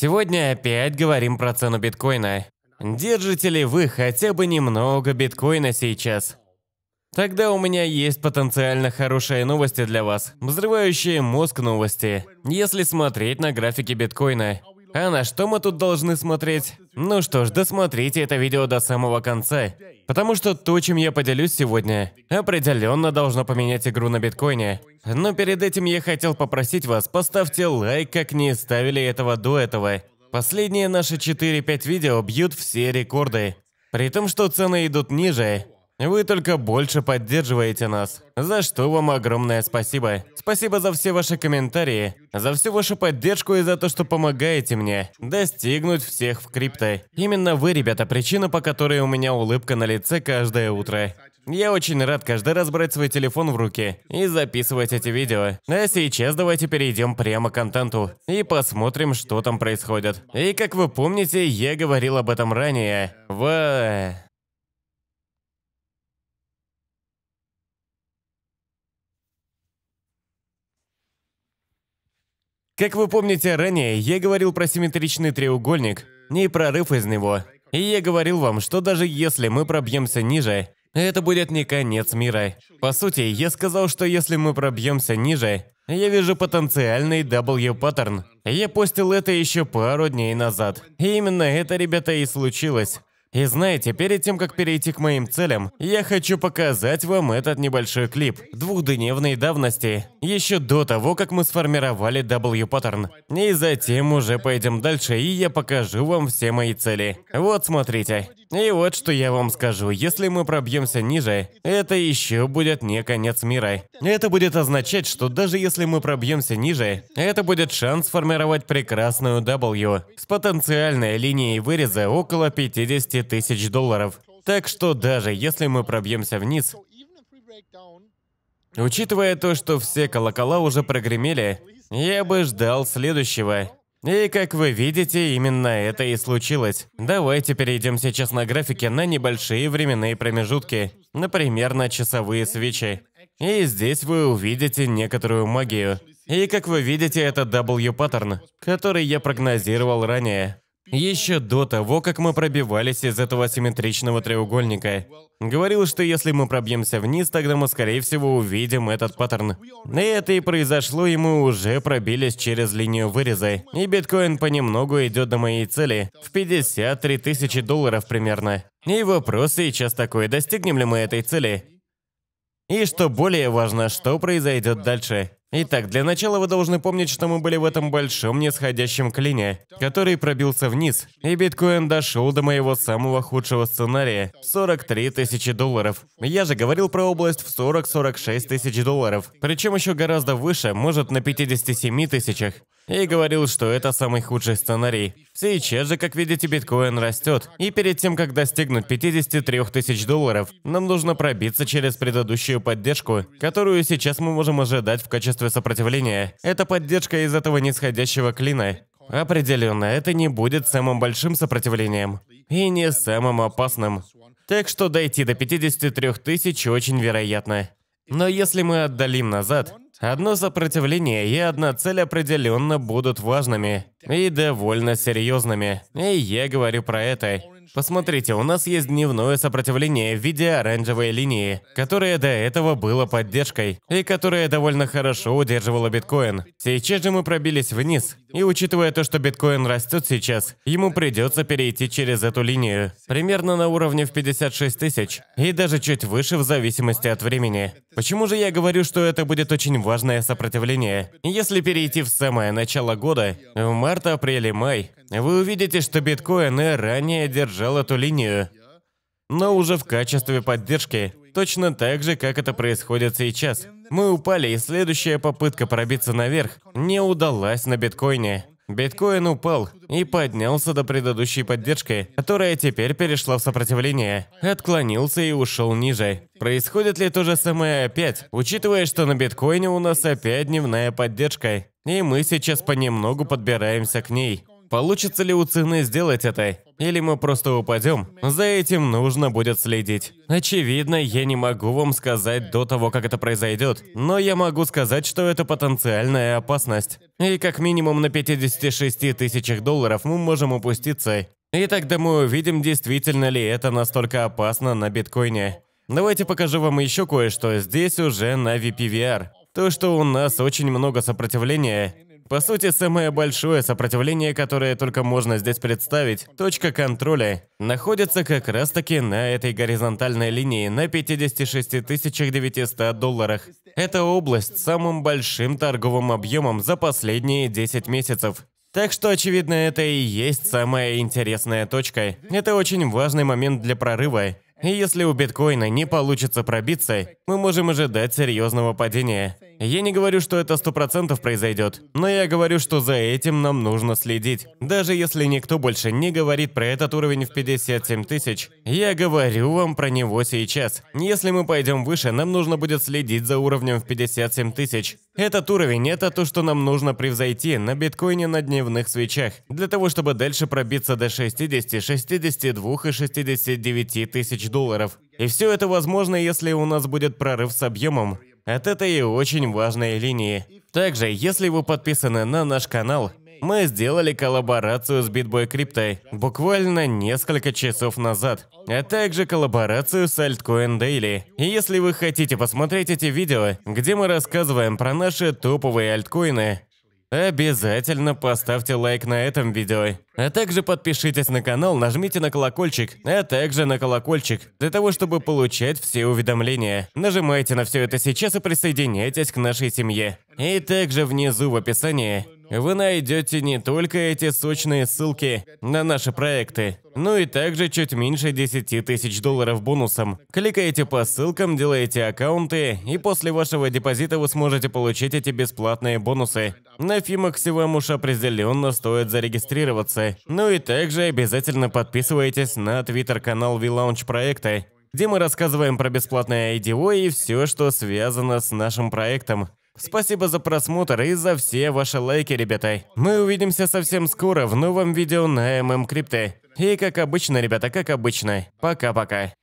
Сегодня опять говорим про цену биткоина. Держите ли вы хотя бы немного биткоина сейчас? Тогда у меня есть потенциально хорошие новости для вас, взрывающие мозг новости. Если смотреть на графики биткоина. А на что мы тут должны смотреть? Ну что ж, досмотрите это видео до самого конца, потому что то, чем я поделюсь сегодня, определенно должно поменять игру на биткоине. Но перед этим я хотел попросить вас, поставьте лайк, как не ставили этого до этого. Последние наши 4-5 видео бьют все рекорды. При том, что цены идут ниже, вы только больше поддерживаете нас, за что вам огромное спасибо. Спасибо за все ваши комментарии, за всю вашу поддержку и за то, что помогаете мне достигнуть всех в крипто. Именно вы, ребята, причина, по которой у меня улыбка на лице каждое утро. Я очень рад каждый раз брать свой телефон в руки и записывать эти видео. А сейчас давайте перейдем прямо к контенту и посмотрим, что там происходит. И как вы помните, я говорил об этом ранее. В... Как вы помните ранее, я говорил про симметричный треугольник и прорыв из него. И я говорил вам, что даже если мы пробьемся ниже, это будет не конец мира. По сути, я сказал, что если мы пробьемся ниже, я вижу потенциальный W-паттерн. Я постил это еще пару дней назад. И именно это, ребята, и случилось. И знаете, перед тем, как перейти к моим целям, я хочу показать вам этот небольшой клип двухдневной давности, еще до того, как мы сформировали W паттерн И затем уже пойдем дальше, и я покажу вам все мои цели. Вот смотрите. И вот что я вам скажу, если мы пробьемся ниже, это еще будет не конец мира. Это будет означать, что даже если мы пробьемся ниже, это будет шанс сформировать прекрасную W с потенциальной линией выреза около 50 200 тысяч долларов. Так что даже если мы пробьемся вниз, учитывая то, что все колокола уже прогремели, я бы ждал следующего. И как вы видите, именно это и случилось. Давайте перейдем сейчас на графике на небольшие временные промежутки, например, на часовые свечи. И здесь вы увидите некоторую магию. И как вы видите, это W-паттерн, который я прогнозировал ранее. Еще до того, как мы пробивались из этого асимметричного треугольника. Говорил, что если мы пробьемся вниз, тогда мы, скорее всего, увидим этот паттерн. И это и произошло, и мы уже пробились через линию выреза. И биткоин понемногу идет до моей цели. В 53 тысячи долларов примерно. И вопрос сейчас такой, достигнем ли мы этой цели? И что более важно, что произойдет дальше? Итак, для начала вы должны помнить, что мы были в этом большом нисходящем клине, который пробился вниз, и биткоин дошел до моего самого худшего сценария – 43 тысячи долларов. Я же говорил про область в 40-46 тысяч долларов, причем еще гораздо выше, может на 57 тысячах и говорил, что это самый худший сценарий. Сейчас же, как видите, биткоин растет. И перед тем, как достигнуть 53 тысяч долларов, нам нужно пробиться через предыдущую поддержку, которую сейчас мы можем ожидать в качестве сопротивления. Это поддержка из этого нисходящего клина. Определенно, это не будет самым большим сопротивлением. И не самым опасным. Так что дойти до 53 тысяч очень вероятно. Но если мы отдалим назад, Одно сопротивление и одна цель определенно будут важными и довольно серьезными. И я говорю про это. Посмотрите, у нас есть дневное сопротивление в виде оранжевой линии, которая до этого была поддержкой, и которая довольно хорошо удерживала биткоин. Сейчас же мы пробились вниз, и учитывая то, что биткоин растет сейчас, ему придется перейти через эту линию, примерно на уровне в 56 тысяч, и даже чуть выше в зависимости от времени. Почему же я говорю, что это будет очень важное сопротивление? Если перейти в самое начало года, в март, апрель и май, вы увидите, что биткоины ранее держали поддержал эту линию, но уже в качестве поддержки, точно так же, как это происходит сейчас. Мы упали, и следующая попытка пробиться наверх не удалась на биткоине. Биткоин упал и поднялся до предыдущей поддержки, которая теперь перешла в сопротивление. Отклонился и ушел ниже. Происходит ли то же самое опять, учитывая, что на биткоине у нас опять дневная поддержка, и мы сейчас понемногу подбираемся к ней. Получится ли у цены сделать это? или мы просто упадем. За этим нужно будет следить. Очевидно, я не могу вам сказать до того, как это произойдет, но я могу сказать, что это потенциальная опасность. И как минимум на 56 тысячах долларов мы можем упуститься. И тогда мы увидим, действительно ли это настолько опасно на биткоине. Давайте покажу вам еще кое-что здесь уже на VPVR. То, что у нас очень много сопротивления, по сути, самое большое сопротивление, которое только можно здесь представить, точка контроля, находится как раз-таки на этой горизонтальной линии на 56 900 долларах. Это область с самым большим торговым объемом за последние 10 месяцев. Так что, очевидно, это и есть самая интересная точка. Это очень важный момент для прорыва. И если у биткоина не получится пробиться, мы можем ожидать серьезного падения. Я не говорю, что это сто процентов произойдет, но я говорю, что за этим нам нужно следить. Даже если никто больше не говорит про этот уровень в 57 тысяч, я говорю вам про него сейчас. Если мы пойдем выше, нам нужно будет следить за уровнем в 57 тысяч. Этот уровень – это то, что нам нужно превзойти на биткоине на дневных свечах, для того, чтобы дальше пробиться до 60, 62 и 69 тысяч долларов. И все это возможно, если у нас будет прорыв с объемом от этой очень важной линии. Также, если вы подписаны на наш канал, мы сделали коллаборацию с Bitboy Crypto буквально несколько часов назад, а также коллаборацию с Altcoin Daily. И если вы хотите посмотреть эти видео, где мы рассказываем про наши топовые альткоины, Обязательно поставьте лайк на этом видео. А также подпишитесь на канал, нажмите на колокольчик, а также на колокольчик, для того, чтобы получать все уведомления. Нажимайте на все это сейчас и присоединяйтесь к нашей семье. И также внизу в описании вы найдете не только эти сочные ссылки на наши проекты, но и также чуть меньше 10 тысяч долларов бонусом. Кликайте по ссылкам, делайте аккаунты, и после вашего депозита вы сможете получить эти бесплатные бонусы. На Фимаксе вам уж определенно стоит зарегистрироваться. Ну и также обязательно подписывайтесь на твиттер-канал V-Launch проекта где мы рассказываем про бесплатное IDO и все, что связано с нашим проектом. Спасибо за просмотр и за все ваши лайки, ребята. Мы увидимся совсем скоро в новом видео на ММ Крипты. И как обычно, ребята, как обычно. Пока-пока.